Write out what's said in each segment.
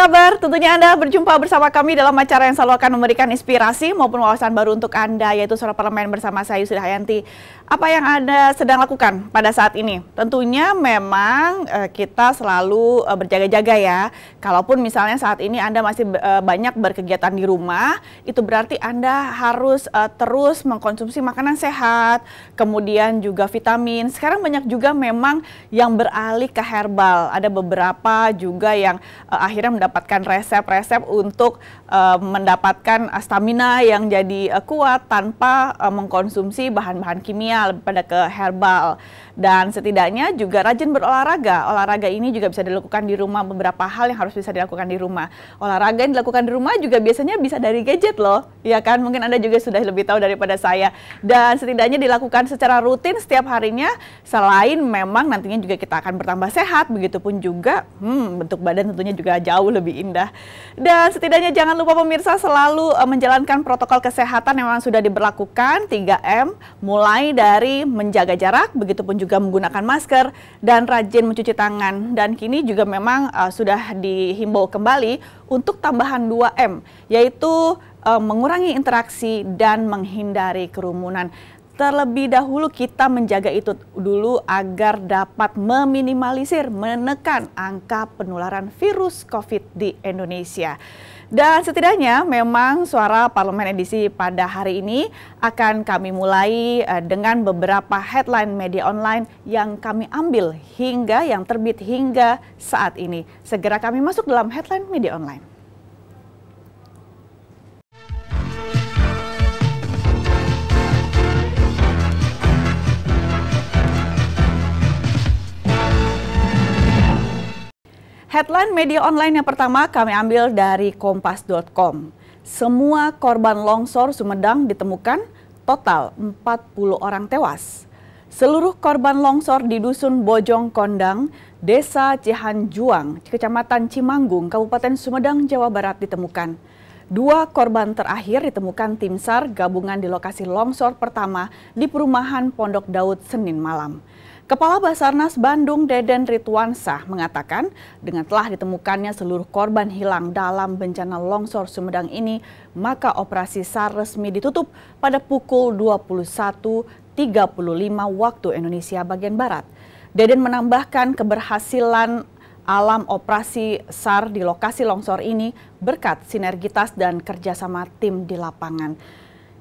kabar? Tentunya Anda berjumpa bersama kami dalam acara yang selalu akan memberikan inspirasi maupun wawasan baru untuk Anda, yaitu Suara Parlemen bersama saya Yusri Hayanti. Apa yang Anda sedang lakukan pada saat ini? Tentunya memang eh, kita selalu eh, berjaga-jaga ya. Kalaupun misalnya saat ini Anda masih eh, banyak berkegiatan di rumah, itu berarti Anda harus terus mengkonsumsi makanan sehat, kemudian juga vitamin. Sekarang banyak juga memang yang beralih ke herbal. Ada beberapa juga yang akhirnya mendapatkan resep-resep untuk mendapatkan stamina yang jadi kuat tanpa uh, mengkonsumsi bahan-bahan kimia lebih pada ke herbal dan setidaknya juga rajin berolahraga. Olahraga ini juga bisa dilakukan di rumah, beberapa hal yang harus bisa dilakukan di rumah. Olahraga yang dilakukan di rumah juga biasanya bisa dari gadget loh, ya kan? Mungkin Anda juga sudah lebih tahu daripada saya. Dan setidaknya dilakukan secara rutin setiap harinya, selain memang nantinya juga kita akan bertambah sehat, begitupun juga hmm, bentuk badan tentunya juga jauh lebih indah. Dan setidaknya jangan lupa pemirsa selalu eh, menjalankan protokol kesehatan yang memang sudah diberlakukan, 3M, mulai dari menjaga jarak, begitupun juga juga menggunakan masker dan rajin mencuci tangan. Dan kini juga memang uh, sudah dihimbau kembali untuk tambahan 2M, yaitu uh, mengurangi interaksi dan menghindari kerumunan. Terlebih dahulu kita menjaga itu dulu agar dapat meminimalisir, menekan angka penularan virus COVID di Indonesia. Dan setidaknya memang suara parlemen edisi pada hari ini akan kami mulai eh, dengan beberapa headline media online yang kami ambil hingga yang terbit hingga saat ini. Segera kami masuk dalam headline media online. Headline media online yang pertama kami ambil dari kompas.com. Semua korban longsor Sumedang ditemukan, total 40 orang tewas. Seluruh korban longsor di Dusun Bojong Kondang, Desa Cihanjuang, Kecamatan Cimanggung, Kabupaten Sumedang, Jawa Barat ditemukan. Dua korban terakhir ditemukan tim SAR gabungan di lokasi longsor pertama di perumahan Pondok Daud Senin malam. Kepala Basarnas Bandung Deden Ritwansah mengatakan dengan telah ditemukannya seluruh korban hilang dalam bencana longsor Sumedang ini, maka operasi SAR resmi ditutup pada pukul 21.35 waktu Indonesia bagian Barat. Deden menambahkan keberhasilan alam operasi SAR di lokasi longsor ini berkat sinergitas dan kerjasama tim di lapangan.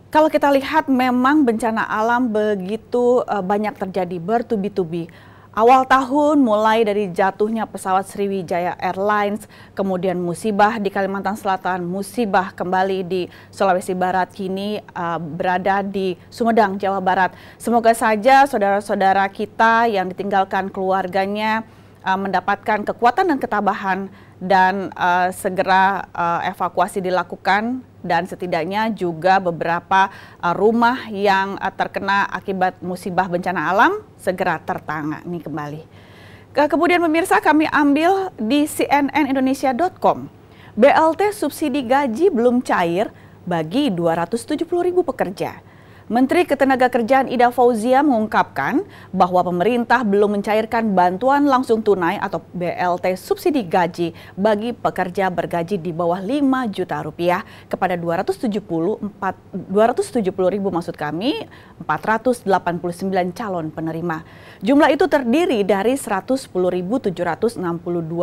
Kalau kita lihat memang bencana alam begitu eh, banyak terjadi bertubi-tubi. Awal tahun mulai dari jatuhnya pesawat Sriwijaya Airlines, kemudian musibah di Kalimantan Selatan, musibah kembali di Sulawesi Barat, kini uh, berada di Sumedang, Jawa Barat. Semoga saja saudara-saudara kita yang ditinggalkan keluarganya uh, mendapatkan kekuatan dan ketabahan dan uh, segera uh, evakuasi dilakukan dan setidaknya juga beberapa uh, rumah yang uh, terkena akibat musibah bencana alam segera tertangani kembali. kemudian pemirsa kami ambil di cnnindonesia.com. BLT subsidi gaji belum cair bagi 270 ribu pekerja. Menteri Ketenagakerjaan Ida Fauzia mengungkapkan bahwa pemerintah belum mencairkan bantuan langsung tunai atau BLT subsidi gaji bagi pekerja bergaji di bawah 5 juta rupiah kepada 270 4, 270 ribu maksud kami 489 calon penerima. Jumlah itu terdiri dari 110.762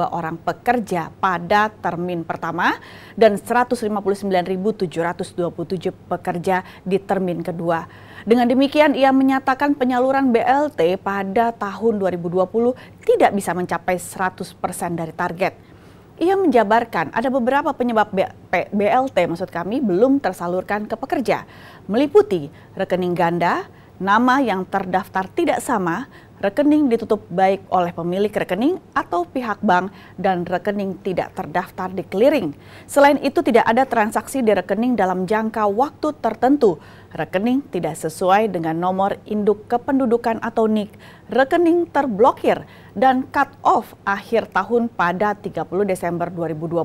orang pekerja pada termin pertama dan 159.727 pekerja di termin kedua dengan demikian, ia menyatakan penyaluran BLT pada tahun 2020 tidak bisa mencapai 100% dari target. Ia menjabarkan ada beberapa penyebab BLT maksud kami belum tersalurkan ke pekerja, meliputi rekening ganda, nama yang terdaftar tidak sama, rekening ditutup baik oleh pemilik rekening atau pihak bank dan rekening tidak terdaftar di clearing. Selain itu tidak ada transaksi di rekening dalam jangka waktu tertentu. Rekening tidak sesuai dengan nomor induk kependudukan atau NIK. Rekening terblokir dan cut off akhir tahun pada 30 Desember 2020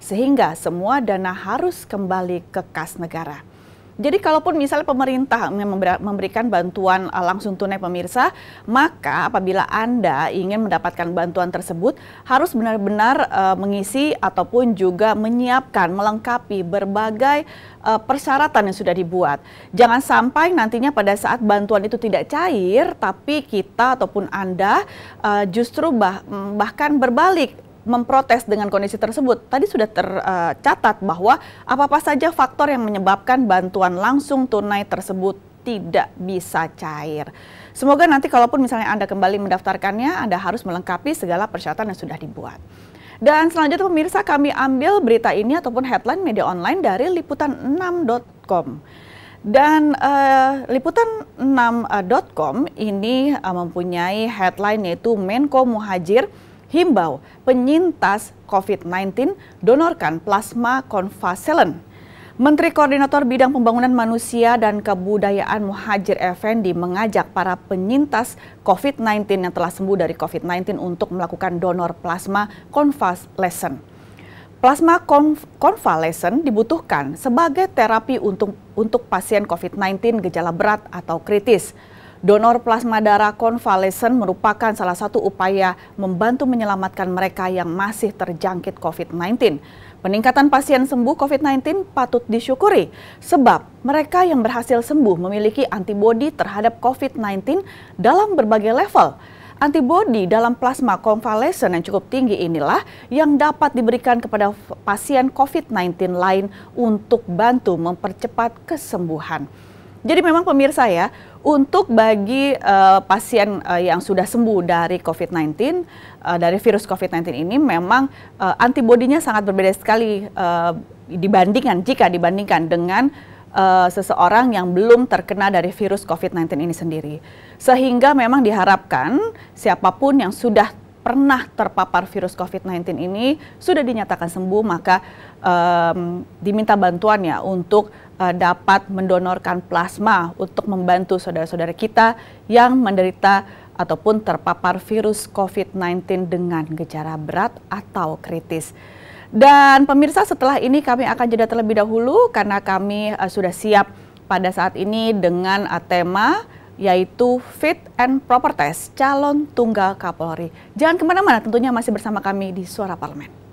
sehingga semua dana harus kembali ke kas negara. Jadi kalaupun misalnya pemerintah memberikan bantuan eh, langsung tunai pemirsa, maka apabila Anda ingin mendapatkan bantuan tersebut harus benar-benar eh, mengisi ataupun juga menyiapkan melengkapi berbagai eh, persyaratan yang sudah dibuat. Jangan sampai nantinya pada saat bantuan itu tidak cair tapi kita ataupun Anda justru bahkan berbalik memprotes dengan kondisi tersebut. Tadi sudah tercatat eh, bahwa apa-apa saja faktor yang menyebabkan bantuan langsung tunai tersebut tidak bisa cair. Semoga nanti kalaupun misalnya Anda kembali mendaftarkannya, Anda harus melengkapi segala persyaratan yang sudah dibuat. Dan selanjutnya pemirsa kami ambil berita ini ataupun headline media online dari liputan6.com. Dan uh, eh, liputan6.com eh, ini uh, mempunyai headline yaitu Menko Muhajir himbau penyintas COVID-19 donorkan plasma konvaselen. Menteri Koordinator Bidang Pembangunan Manusia dan Kebudayaan Muhajir Effendi mengajak para penyintas COVID-19 yang telah sembuh dari COVID-19 untuk melakukan donor plasma konvalesen. Plasma konvalesen dibutuhkan sebagai terapi untuk, untuk pasien COVID-19 gejala berat atau kritis. Donor plasma darah konvalesen merupakan salah satu upaya membantu menyelamatkan mereka yang masih terjangkit COVID-19. Peningkatan pasien sembuh COVID-19 patut disyukuri sebab mereka yang berhasil sembuh memiliki antibodi terhadap COVID-19 dalam berbagai level. Antibodi dalam plasma konvalesen yang cukup tinggi inilah yang dapat diberikan kepada pasien COVID-19 lain untuk bantu mempercepat kesembuhan. Jadi memang pemirsa ya, untuk bagi uh, pasien uh, yang sudah sembuh dari COVID-19, uh, eh, dari virus COVID-19 ini memang uh, antibodinya sangat berbeda sekali uh, dibandingkan jika dibandingkan dengan uh, seseorang yang belum terkena dari virus COVID-19 ini sendiri. Sehingga memang diharapkan siapapun yang sudah pernah terpapar virus COVID-19 ini sudah dinyatakan sembuh maka um, diminta bantuannya untuk uh, dapat mendonorkan plasma untuk membantu saudara-saudara kita yang menderita ataupun terpapar virus COVID-19 dengan gejala berat atau kritis. Dan pemirsa setelah ini kami akan jeda terlebih dahulu karena kami uh, sudah siap pada saat ini dengan uh, tema yaitu Fit and Proper Test Calon Tunggal Kapolri. Jangan kemana-mana tentunya masih bersama kami di Suara Parlemen.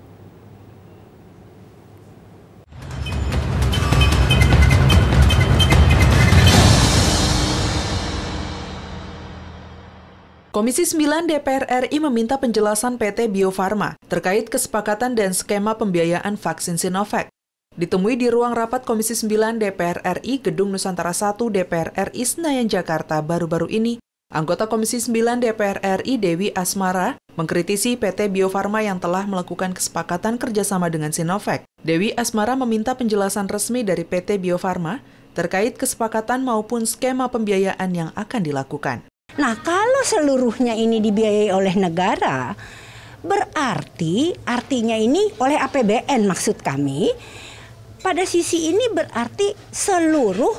Komisi 9 DPR RI meminta penjelasan PT Bio Farma terkait kesepakatan dan skema pembiayaan vaksin Sinovac. Ditemui di ruang rapat Komisi 9 DPR RI Gedung Nusantara 1 DPR RI Senayan Jakarta baru-baru ini, anggota Komisi 9 DPR RI Dewi Asmara mengkritisi PT Bio Farma yang telah melakukan kesepakatan kerjasama dengan Sinovac. Dewi Asmara meminta penjelasan resmi dari PT Bio Farma terkait kesepakatan maupun skema pembiayaan yang akan dilakukan. Nah, kalau seluruhnya ini dibiayai oleh negara, berarti artinya ini oleh APBN maksud kami. Pada sisi ini berarti seluruh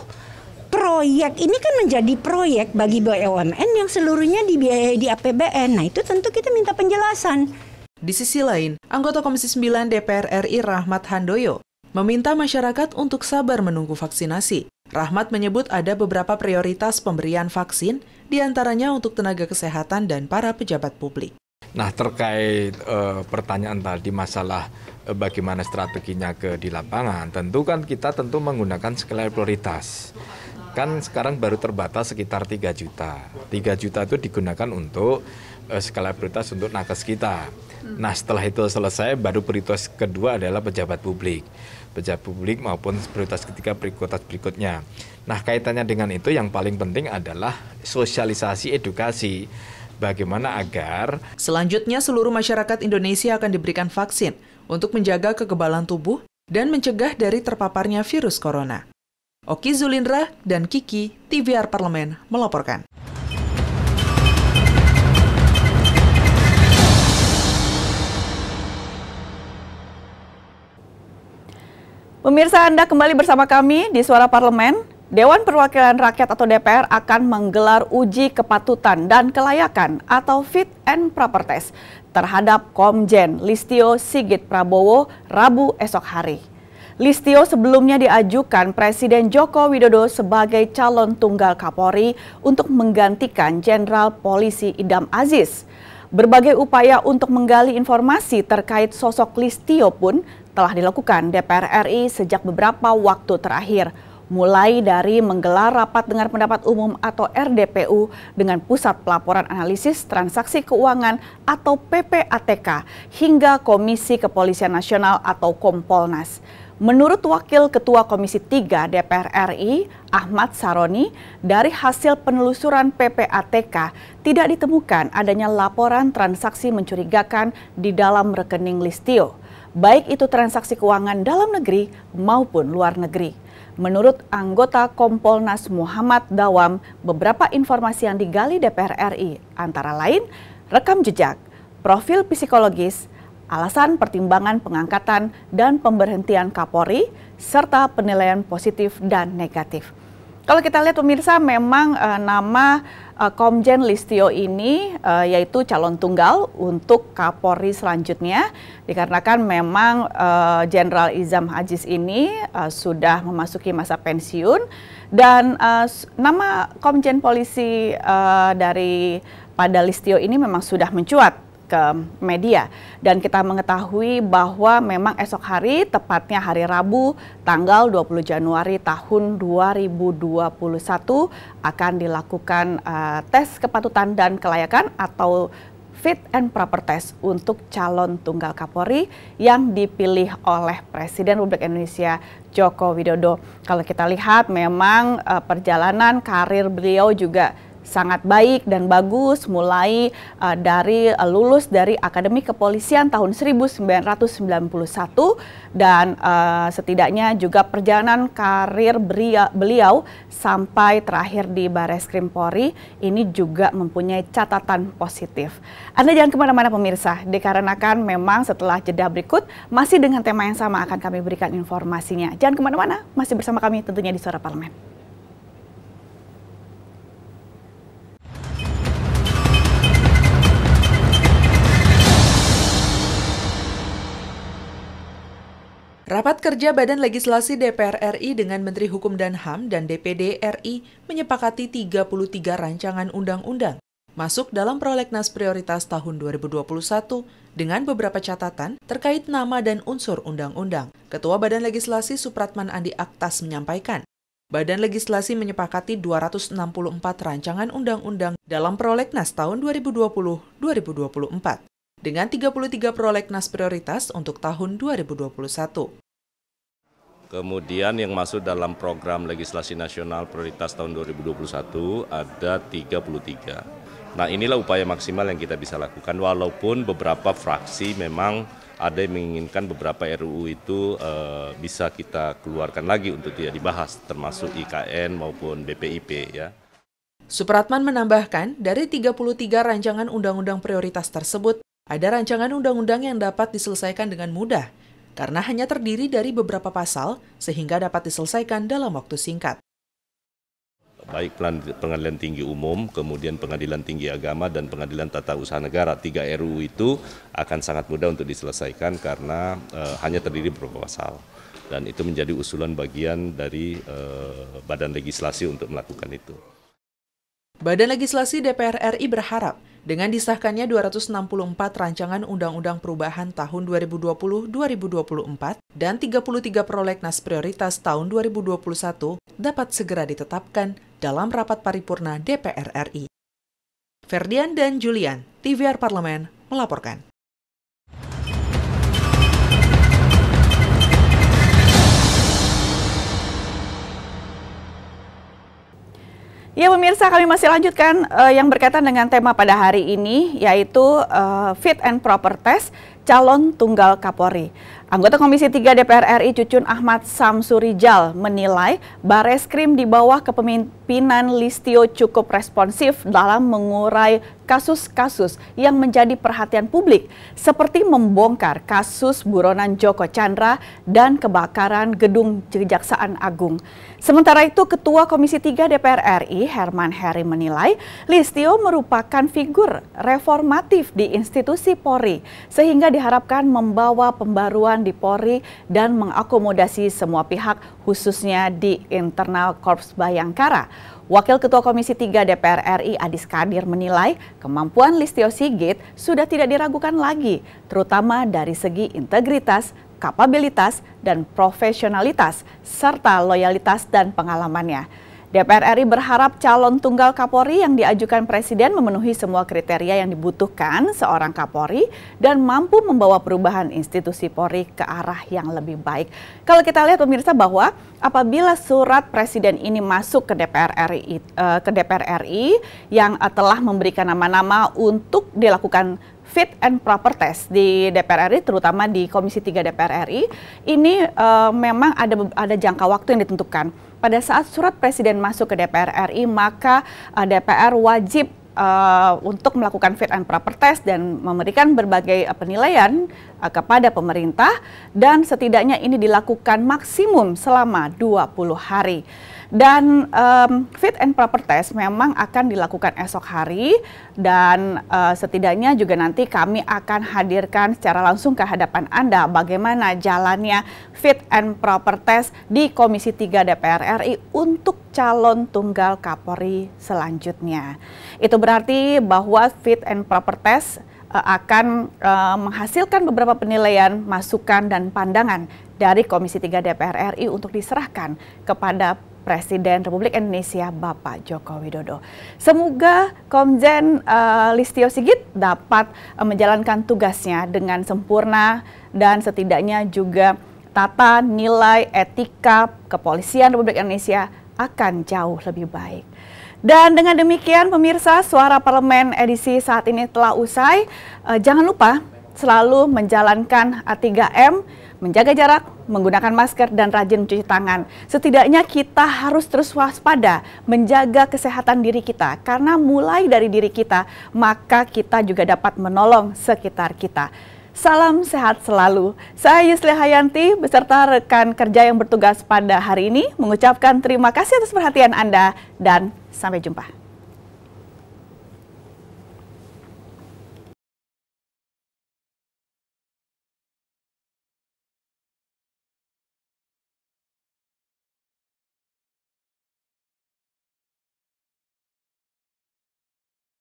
proyek ini kan menjadi proyek bagi BUMN yang seluruhnya dibiayai di APBN. Nah, itu tentu kita minta penjelasan. Di sisi lain, anggota Komisi 9 DPR RI Rahmat Handoyo meminta masyarakat untuk sabar menunggu vaksinasi. Rahmat menyebut ada beberapa prioritas pemberian vaksin, diantaranya untuk tenaga kesehatan dan para pejabat publik. Nah, terkait e, pertanyaan tadi masalah e, bagaimana strateginya ke di lapangan, tentu kan kita tentu menggunakan skala prioritas. Kan sekarang baru terbatas sekitar 3 juta. 3 juta itu digunakan untuk e, eh, skala prioritas untuk nakes kita. Nah, setelah itu selesai baru prioritas kedua adalah pejabat publik pejabat publik maupun prioritas ketiga prioritas berikutnya. Nah, kaitannya dengan itu yang paling penting adalah sosialisasi edukasi bagaimana agar selanjutnya seluruh masyarakat Indonesia akan diberikan vaksin untuk menjaga kekebalan tubuh dan mencegah dari terpaparnya virus corona. Oki Zulindra dan Kiki, TVR Parlemen melaporkan. Pemirsa Anda kembali bersama kami di Suara Parlemen. Dewan Perwakilan Rakyat atau DPR akan menggelar uji kepatutan dan kelayakan atau fit and proper test terhadap Komjen Listio Sigit Prabowo Rabu esok hari. Listio sebelumnya diajukan Presiden Joko Widodo sebagai calon tunggal Kapolri untuk menggantikan Jenderal Polisi Idam Aziz. Berbagai upaya untuk menggali informasi terkait sosok Listio pun telah dilakukan DPR RI sejak beberapa waktu terakhir, mulai dari menggelar rapat dengar pendapat umum atau RDPU dengan Pusat Pelaporan Analisis Transaksi Keuangan atau PPATK hingga Komisi Kepolisian Nasional atau Kompolnas. Menurut Wakil Ketua Komisi 3 DPR RI, Ahmad Saroni, dari hasil penelusuran PPATK tidak ditemukan adanya laporan transaksi mencurigakan di dalam rekening Listio baik itu transaksi keuangan dalam negeri maupun luar negeri. Menurut anggota Kompolnas Muhammad Dawam, beberapa informasi yang digali DPR RI antara lain rekam jejak, profil psikologis, alasan pertimbangan pengangkatan dan pemberhentian Kapolri, serta penilaian positif dan negatif. Kalau kita lihat pemirsa memang uh, nama uh, Komjen Listio ini uh, yaitu calon tunggal untuk Kapolri selanjutnya dikarenakan memang Jenderal uh, Izam Aziz ini uh, sudah memasuki masa pensiun dan uh, nama Komjen Polisi uh, dari pada Listio ini memang sudah mencuat ke media dan kita mengetahui bahwa memang esok hari tepatnya hari Rabu tanggal 20 Januari tahun 2021 akan dilakukan uh, tes kepatutan dan kelayakan atau fit and proper test untuk calon tunggal Kapolri yang dipilih oleh Presiden Republik Indonesia Joko Widodo. Kalau kita lihat memang eh, perjalanan karir beliau juga sangat baik dan bagus mulai uh, dari uh, lulus dari Akademi Kepolisian tahun 1991 dan uh, setidaknya juga perjalanan karir beliau sampai terakhir di Bares Krim Polri ini juga mempunyai catatan positif. Anda jangan kemana-mana pemirsa, dikarenakan memang setelah jeda berikut masih dengan tema yang sama akan kami berikan informasinya. Jangan kemana-mana, masih bersama kami tentunya di Suara Parlemen. Rapat kerja Badan Legislasi DPR RI dengan Menteri Hukum dan HAM dan DPD RI menyepakati 33 rancangan undang-undang masuk dalam prolegnas prioritas tahun 2021 dengan beberapa catatan terkait nama dan unsur undang-undang. Ketua Badan Legislasi Supratman Andi Aktas menyampaikan, Badan Legislasi menyepakati 264 rancangan undang-undang dalam prolegnas tahun 2020-2024 dengan 33 prolegnas prioritas untuk tahun 2021. Kemudian yang masuk dalam program legislasi nasional prioritas tahun 2021 ada 33. Nah inilah upaya maksimal yang kita bisa lakukan walaupun beberapa fraksi memang ada yang menginginkan beberapa RUU itu e, bisa kita keluarkan lagi untuk tidak dibahas termasuk IKN maupun BPIP ya. Supratman menambahkan dari 33 rancangan undang-undang prioritas tersebut ada rancangan undang-undang yang dapat diselesaikan dengan mudah, karena hanya terdiri dari beberapa pasal sehingga dapat diselesaikan dalam waktu singkat. Baik pengadilan tinggi umum, kemudian pengadilan tinggi agama, dan pengadilan tata usaha negara. Tiga RUU itu akan sangat mudah untuk diselesaikan karena e, hanya terdiri beberapa pasal. Dan itu menjadi usulan bagian dari e, badan legislasi untuk melakukan itu. Badan legislasi DPR RI berharap dengan disahkannya 264 rancangan Undang-Undang Perubahan tahun 2020-2024 dan 33 prolegnas prioritas tahun 2021 dapat segera ditetapkan dalam rapat paripurna DPR RI. Ferdian dan Julian, TVR Parlemen, melaporkan. pemirsa, kami masih lanjutkan uh, yang berkaitan dengan tema pada hari ini, yaitu uh, fit and proper test calon tunggal Kapolri. Anggota Komisi 3 DPR RI Cucun Ahmad Samsurijal menilai Bareskrim di bawah kepemimpinan Listio cukup responsif dalam mengurai kasus-kasus yang menjadi perhatian publik seperti membongkar kasus buronan Joko Chandra dan kebakaran gedung Kejaksaan Agung. Sementara itu Ketua Komisi 3 DPR RI Herman Heri menilai Listio merupakan figur reformatif di institusi Polri sehingga diharapkan membawa pembaruan di Polri dan mengakomodasi semua pihak khususnya di internal Korps Bayangkara. Wakil Ketua Komisi 3 DPR RI Adis Kadir menilai kemampuan Listio Sigit sudah tidak diragukan lagi, terutama dari segi integritas, kapabilitas, dan profesionalitas, serta loyalitas dan pengalamannya. DPR RI berharap calon tunggal Kapolri yang diajukan Presiden memenuhi semua kriteria yang dibutuhkan seorang Kapolri dan mampu membawa perubahan institusi Polri ke arah yang lebih baik. Kalau kita lihat pemirsa bahwa apabila surat Presiden ini masuk ke DPR RI eh, ke DPR RI yang eh, telah memberikan nama-nama untuk dilakukan fit and proper test di DPR RI terutama di Komisi 3 DPR RI ini uh, memang ada ada jangka waktu yang ditentukan. Pada saat surat presiden masuk ke DPR RI maka uh, eh, DPR wajib uh, untuk melakukan fit and proper test dan memberikan berbagai uh, penilaian uh, kepada pemerintah dan setidaknya ini dilakukan maksimum selama 20 hari. Dan um, fit and proper test memang akan dilakukan esok hari dan uh, setidaknya juga nanti kami akan hadirkan secara langsung ke hadapan Anda bagaimana jalannya fit and proper test di Komisi 3 DPR RI untuk calon tunggal Kapolri selanjutnya. Itu berarti bahwa fit and proper test eh, akan uh, menghasilkan beberapa penilaian, masukan, dan pandangan dari Komisi 3 DPR RI untuk diserahkan kepada Presiden Republik Indonesia Bapak Joko Widodo. Semoga Komjen uh, Listio Sigit dapat uh, menjalankan tugasnya dengan sempurna dan setidaknya juga tata nilai etika kepolisian Republik Indonesia akan jauh lebih baik. Dan dengan demikian pemirsa suara parlemen edisi saat ini telah usai. Uh, jangan lupa selalu menjalankan a 3M menjaga jarak, menggunakan masker, dan rajin mencuci tangan. Setidaknya kita harus terus waspada menjaga kesehatan diri kita, karena mulai dari diri kita, maka kita juga dapat menolong sekitar kita. Salam sehat selalu. Saya Yusli Hayanti beserta rekan kerja yang bertugas pada hari ini mengucapkan terima kasih atas perhatian Anda dan sampai jumpa.